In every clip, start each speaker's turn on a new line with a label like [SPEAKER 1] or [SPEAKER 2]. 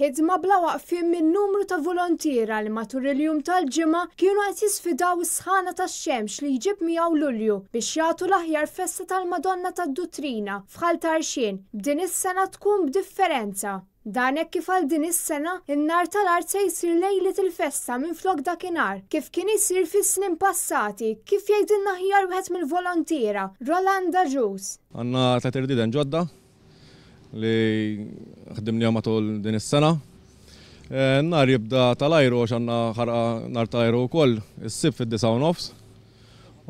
[SPEAKER 1] ħidma bla waqfim minn numru ta' volontiera li matul il-jum tal-ġimgħa kienu qed jisfidaw is-sħana tax-xemx li jġib miegħu Lulju biex jagħtu l-aħjar festa tal-Madonna tad-Dutrina f'Ħaltarxien b'din is-sena tkun b'differenza. Dan hekk kif għal din is-sena, in-nar tal-art se jsir lejlet il-festa minn flok dakinhar, kif kien isir fis-snin passati, kif jgħidilna ħjar wieħed mill-volontiera, Rolanda Jus.
[SPEAKER 2] Għanna ta' tirdiden ġodda, li ħdimnija matul din is-sena. Eh, nar jibda tal-ajru għax għanna ħarqa nar tal-ajru u koll, s sib fid-disa nofs.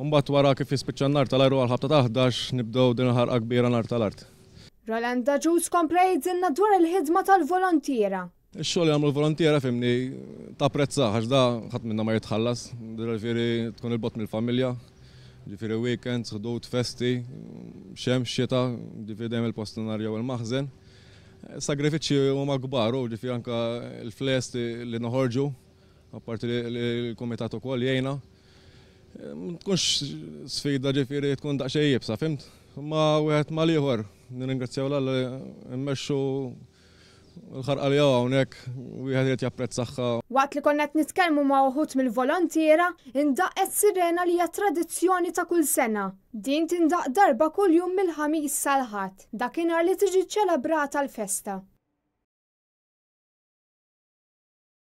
[SPEAKER 2] Umbat wara kif jispicċa nar tal-ajru għal ħabta taħdax nibdow din ħarqa kbira nar tal-art.
[SPEAKER 1] Roland Daġus kompla jidżinna dwar il-ħidma tal-volontiera.
[SPEAKER 2] Ix-xogħol li l-volontiera fimni ta' prezza għax da ħadd minna ma jitħallas, dir tkun il-bot mill-familja, Ġifiri weekend, sħdut festi, xem xita, ġifiri dem il-postinarja u l-maħzen. Sagrifiċi u magbaru, ġifiri anka il-flest li noħorġu, għaparti li l-komitatu kol jajna. Ehm, tkunx sfida ġifiri tkun daqxej jibsa, fimt? Ma u ma liħor, nirringrazzjaw l għalli immexxu l-ħarqa li għaw għonek, u jgħadiet japprezzaxħa.
[SPEAKER 1] Waqt li konna nitkelmu ma' uħut mill-volontiera, indaqqet sirena li hija tradizzjoni ta' kull sena. Din tindaq darba kull jum mill-ħamis salħat, dakinhar li tiġi ċelebrata l-festa.